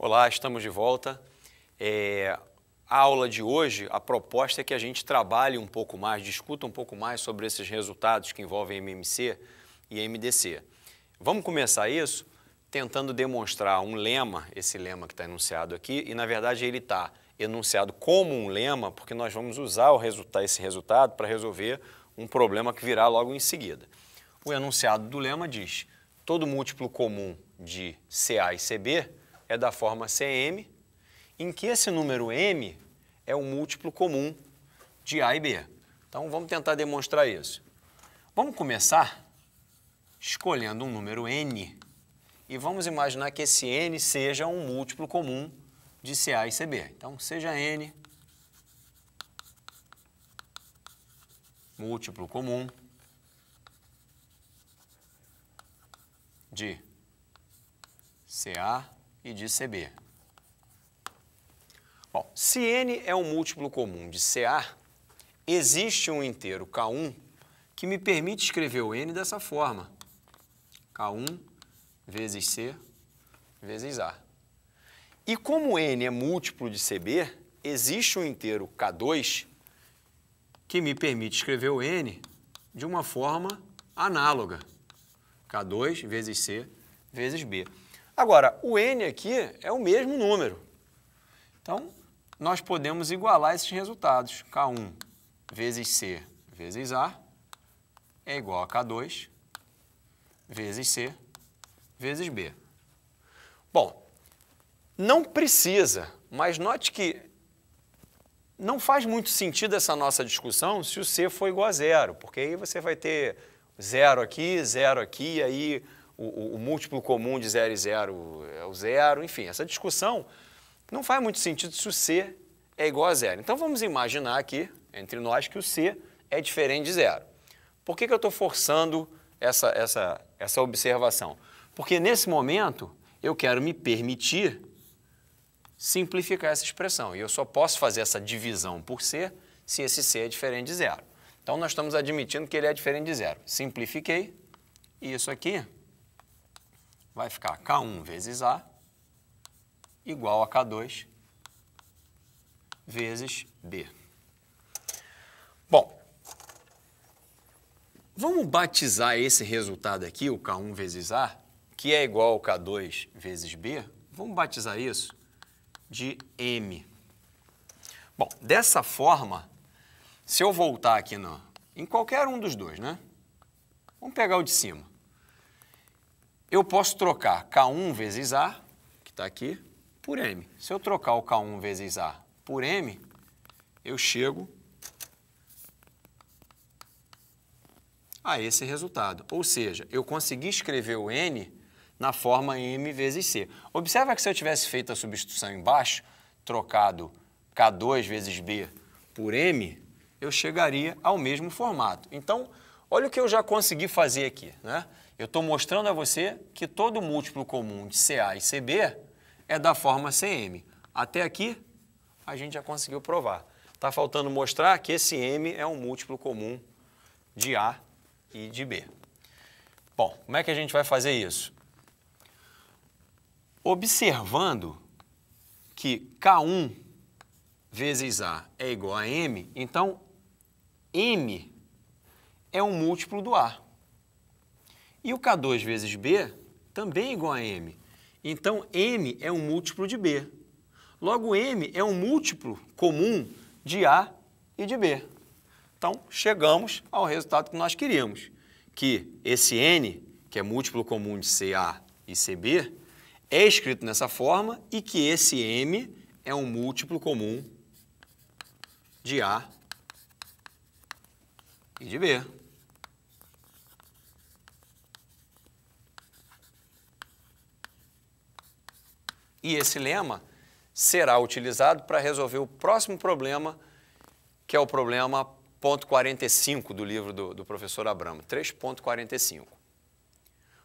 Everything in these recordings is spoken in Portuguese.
Olá, estamos de volta. É, a aula de hoje, a proposta é que a gente trabalhe um pouco mais, discuta um pouco mais sobre esses resultados que envolvem MMC e MDC. Vamos começar isso tentando demonstrar um lema, esse lema que está enunciado aqui, e na verdade ele está enunciado como um lema, porque nós vamos usar resulta esse resultado para resolver um problema que virá logo em seguida. O enunciado do lema diz: todo múltiplo comum de CA e CB é da forma CM, em que esse número M é um múltiplo comum de A e B. Então, vamos tentar demonstrar isso. Vamos começar escolhendo um número N e vamos imaginar que esse N seja um múltiplo comum de CA e CB. Então, seja N múltiplo comum de CA e de CB. Bom, se N é um múltiplo comum de CA, existe um inteiro K1 que me permite escrever o N dessa forma. K1 vezes C vezes A. E como N é múltiplo de CB, existe um inteiro K2 que me permite escrever o N de uma forma análoga. K2 vezes C vezes B. Agora, o n aqui é o mesmo número. Então, nós podemos igualar esses resultados. K1 vezes C vezes A é igual a K2 vezes C vezes B. Bom, não precisa, mas note que não faz muito sentido essa nossa discussão se o C for igual a zero, porque aí você vai ter zero aqui, zero aqui, aí o, o, múltiplo comum de zero e zero é o zero, enfim, essa discussão não faz muito sentido se o C é igual a zero. Então vamos imaginar aqui, entre nós, que o C é diferente de zero. Por que, que eu estou forçando essa, essa, essa observação? Porque nesse momento eu quero me permitir simplificar essa expressão. E eu só posso fazer essa divisão por C se esse C é diferente de zero. Então nós estamos admitindo que ele é diferente de zero. Simplifiquei e isso aqui vai ficar K1 vezes A igual a K2 vezes B. Bom, vamos batizar esse resultado aqui, o K1 vezes A, que é igual ao K2 vezes B, vamos batizar isso de M. Bom, dessa forma, se eu voltar aqui no, em qualquer um dos dois, né? Vamos pegar o de cima eu posso trocar K1 vezes A, que está aqui, por M. Se eu trocar o K1 vezes A por M, eu chego a esse resultado. Ou seja, eu consegui escrever o N na forma M vezes C. Observa que se eu tivesse feito a substituição embaixo, trocado K2 vezes B por M, eu chegaria ao mesmo formato. Então, olha o que eu já consegui fazer aqui. Né? Eu estou mostrando a você que todo múltiplo comum de CA e CB é da forma CM. Até aqui, a gente já conseguiu provar. Está faltando mostrar que esse M é um múltiplo comum de A e de B. Bom, como é que a gente vai fazer isso? Observando que K1 vezes A é igual a M, então M é um múltiplo do A. E o K2 vezes B também é igual a M. Então, M é um múltiplo de B. Logo, M é um múltiplo comum de A e de B. Então, chegamos ao resultado que nós queríamos, que esse N, que é múltiplo comum de CA e CB, é escrito nessa forma e que esse M é um múltiplo comum de A e de B. E esse lema será utilizado para resolver o próximo problema, que é o problema ponto 45 do livro do, do professor Abramo, 3.45.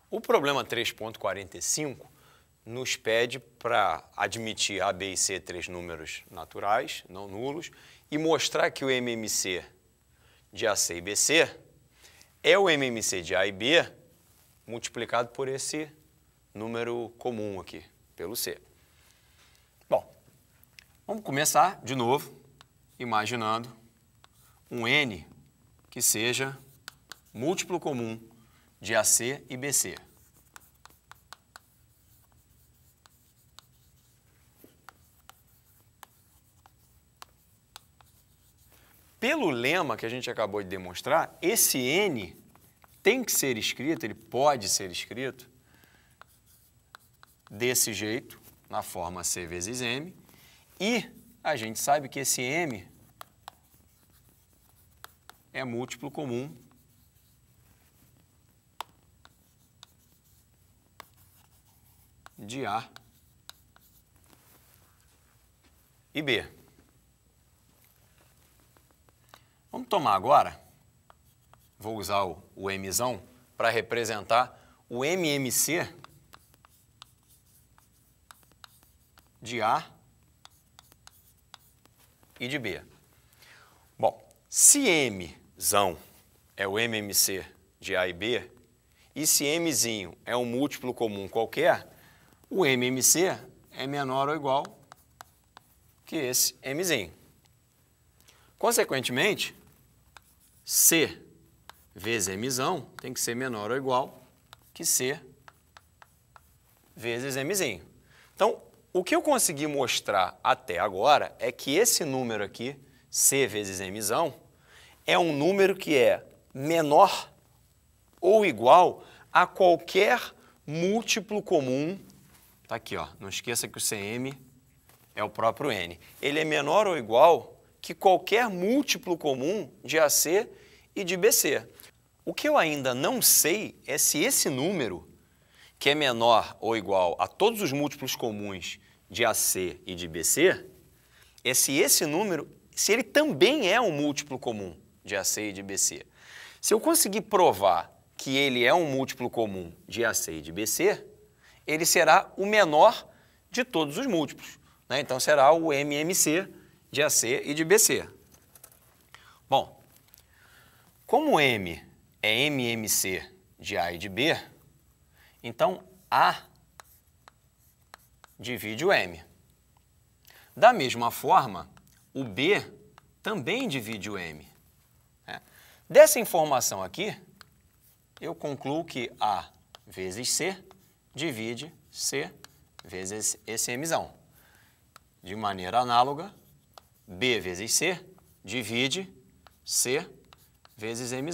O problema 3.45 nos pede para admitir A, B e C três números naturais, não nulos, e mostrar que o MMC de AC e BC é o MMC de A e B multiplicado por esse número comum aqui, pelo C. Bom, vamos começar de novo imaginando um N que seja múltiplo comum de AC e BC. Pelo lema que a gente acabou de demonstrar, esse N tem que ser escrito, ele pode ser escrito desse jeito, na forma C vezes M, e a gente sabe que esse M é múltiplo comum de A e B. Vamos tomar agora, vou usar o, o para representar o MMC de A e de B. Bom, se M é o MMC de A e B, e se M é um múltiplo comum qualquer, o MMC é menor ou igual que esse M. Consequentemente, C vezes M tem que ser menor ou igual que C vezes M. Então, o que eu consegui mostrar até agora é que esse número aqui, C vezes M, é um número que é menor ou igual a qualquer múltiplo comum. Tá aqui, ó. Não esqueça que o CM é o próprio N. Ele é menor ou igual que qualquer múltiplo comum de AC e de BC. O que eu ainda não sei é se esse número, que é menor ou igual a todos os múltiplos comuns de AC e de BC é se esse número, se ele também é um múltiplo comum de AC e de BC. Se eu conseguir provar que ele é um múltiplo comum de AC e de BC, ele será o menor de todos os múltiplos. Né? Então será o MMC de AC e de BC. Bom, como M é MMC de A e de B, então A divide o m. Da mesma forma, o b também divide o m. É. Dessa informação aqui, eu concluo que A vezes C divide C vezes esse M. De maneira análoga, B vezes C divide C vezes M.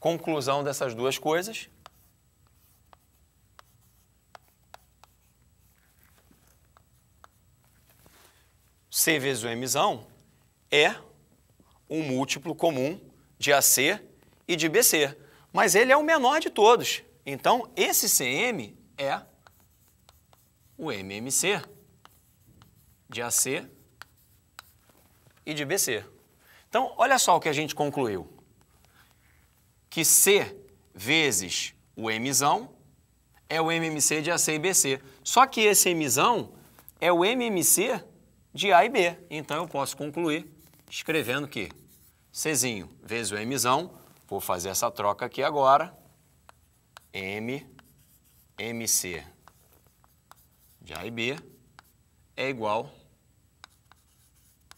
Conclusão dessas duas coisas, C vezes o M é um múltiplo comum de AC e de BC, mas ele é o menor de todos. Então, esse CM é o MMC de AC e de BC. Então, olha só o que a gente concluiu. Que C vezes o M é o MMC de AC e BC. Só que esse M é o MMC de A e B. Então, eu posso concluir escrevendo que Czinho vezes o Mzão, vou fazer essa troca aqui agora, M, MC de A e B é igual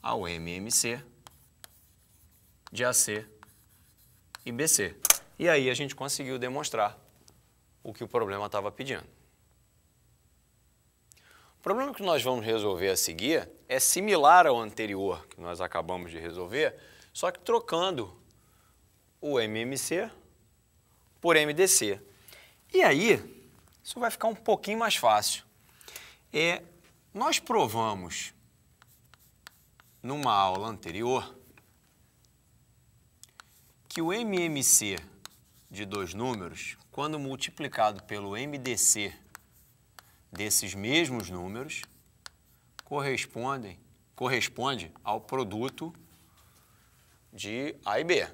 ao MMC de AC e BC. E aí a gente conseguiu demonstrar o que o problema estava pedindo. O problema que nós vamos resolver a seguir é similar ao anterior que nós acabamos de resolver, só que trocando o MMC por MDC. E aí, isso vai ficar um pouquinho mais fácil. É, nós provamos numa aula anterior que o MMC de dois números, quando multiplicado pelo MDC desses mesmos números correspondem corresponde ao produto de A e B.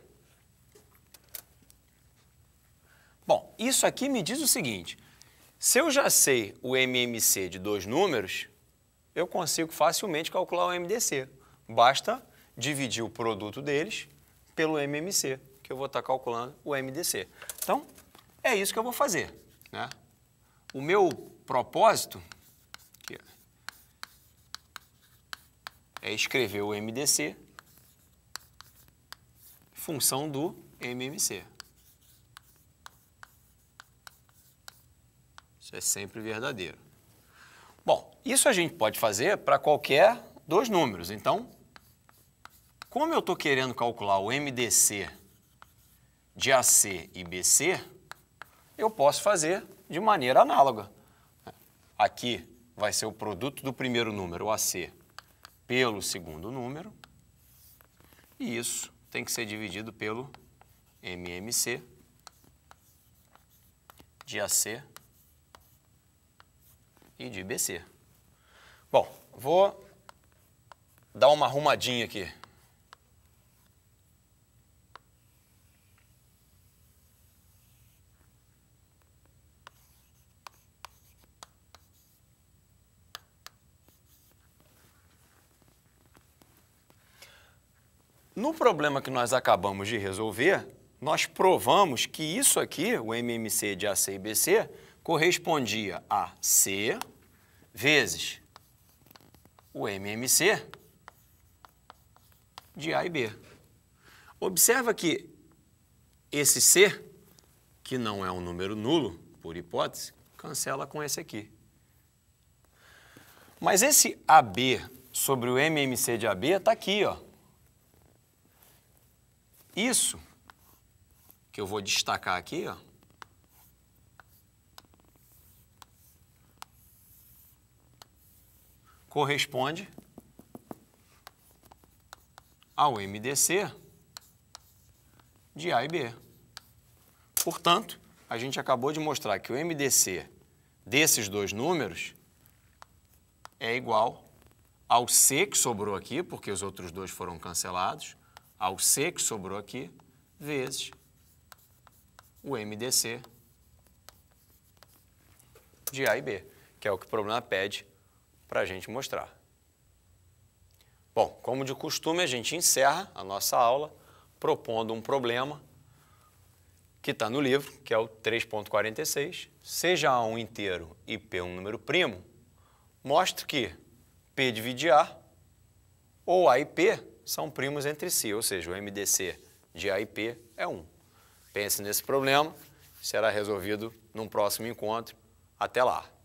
Bom, isso aqui me diz o seguinte, se eu já sei o MMC de dois números, eu consigo facilmente calcular o MDC. Basta dividir o produto deles pelo MMC, que eu vou estar calculando o MDC. Então, é isso que eu vou fazer. Né? O meu propósito é escrever o MDC função do MMC. Isso é sempre verdadeiro. Bom, isso a gente pode fazer para qualquer dos números. Então, como eu estou querendo calcular o MDC de AC e BC, eu posso fazer de maneira análoga. Aqui vai ser o produto do primeiro número, o AC, pelo segundo número. E isso tem que ser dividido pelo MMC de AC e de BC. Bom, vou dar uma arrumadinha aqui. No problema que nós acabamos de resolver, nós provamos que isso aqui, o MMC de AC e BC, correspondia a C vezes o MMC de A e B. Observa que esse C, que não é um número nulo, por hipótese, cancela com esse aqui. Mas esse AB sobre o MMC de AB está aqui, ó. Isso que eu vou destacar aqui, ó, corresponde ao MDC de A e B. Portanto, a gente acabou de mostrar que o MDC desses dois números é igual ao C que sobrou aqui, porque os outros dois foram cancelados, ao C, que sobrou aqui, vezes o MDC de A e B, que é o que o problema pede para a gente mostrar. Bom, como de costume, a gente encerra a nossa aula propondo um problema que está no livro, que é o 3.46, seja A um inteiro e P um número primo, mostre que P divide A ou A e P são primos entre si, ou seja, o MDC de A e P é 1. Pense nesse problema, será resolvido num próximo encontro. Até lá!